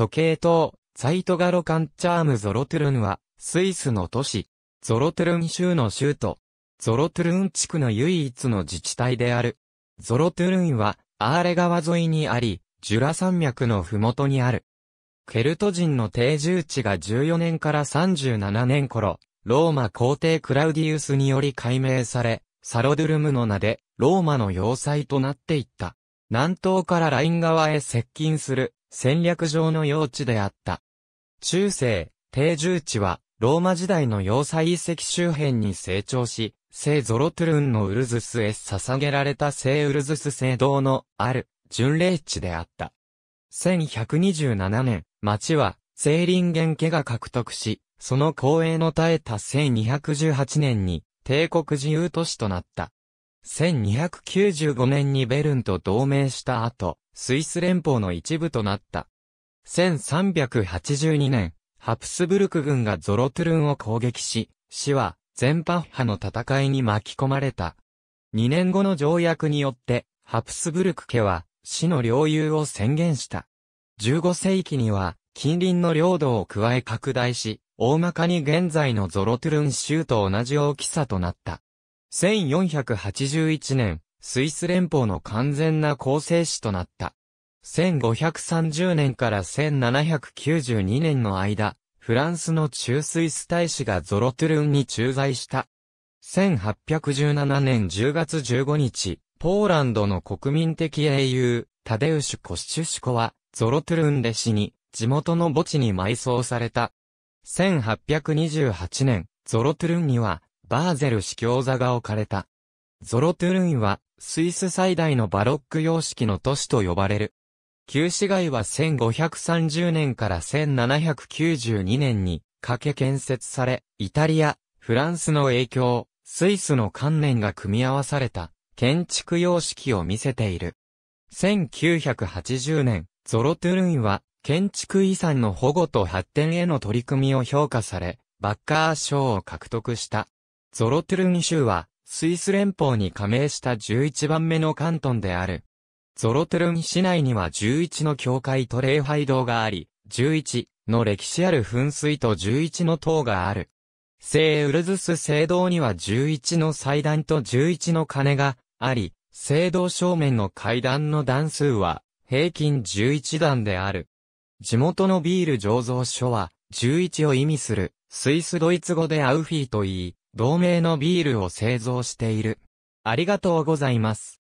時計塔、サイトガロカンチャームゾロトゥルンは、スイスの都市、ゾロトゥルン州の州都、ゾロトゥルン地区の唯一の自治体である。ゾロトゥルンは、アーレ川沿いにあり、ジュラ山脈のふもとにある。ケルト人の定住地が14年から37年頃、ローマ皇帝クラウディウスにより解明され、サロドゥルムの名で、ローマの要塞となっていった。南東からライン川へ接近する、戦略上の用地であった。中世、定住地は、ローマ時代の要塞遺跡周辺に成長し、聖ゾロトゥルンのウルズスへ捧げられた聖ウルズス聖堂のある巡礼地であった。1127年、町は聖林元家が獲得し、その光栄の絶えた1218年に帝国自由都市となった。1295年にベルンと同盟した後、スイス連邦の一部となった。1382年、ハプスブルク軍がゾロトゥルンを攻撃し、死は全パッハの戦いに巻き込まれた。2年後の条約によって、ハプスブルク家は、死の領有を宣言した。15世紀には、近隣の領土を加え拡大し、大まかに現在のゾロトゥルン州と同じ大きさとなった。1481年、スイス連邦の完全な構成市となった。1530年から1792年の間、フランスの中スイス大使がゾロトゥルンに駐在した。1817年10月15日、ポーランドの国民的英雄、タデウシュ・コシチュシコは、ゾロトゥルンで死に、地元の墓地に埋葬された。1828年、ゾロトゥルンには、バーゼル式教座が置かれた。ゾロトゥルンは、スイス最大のバロック様式の都市と呼ばれる。旧市街は1530年から1792年にかけ建設され、イタリア、フランスの影響、スイスの観念が組み合わされた建築様式を見せている。1980年、ゾロトゥルンは建築遺産の保護と発展への取り組みを評価され、バッカー賞を獲得した。ゾロトゥルン州は、スイス連邦に加盟した11番目の関東である。ゾロトゥルン市内には11の教会と礼拝堂があり、11の歴史ある噴水と11の塔がある。聖ウルズス聖堂には11の祭壇と11の鐘があり、聖堂正面の階段の段数は平均11段である。地元のビール醸造所は11を意味するスイスドイツ語でアウフィーと言い、同名のビールを製造している。ありがとうございます。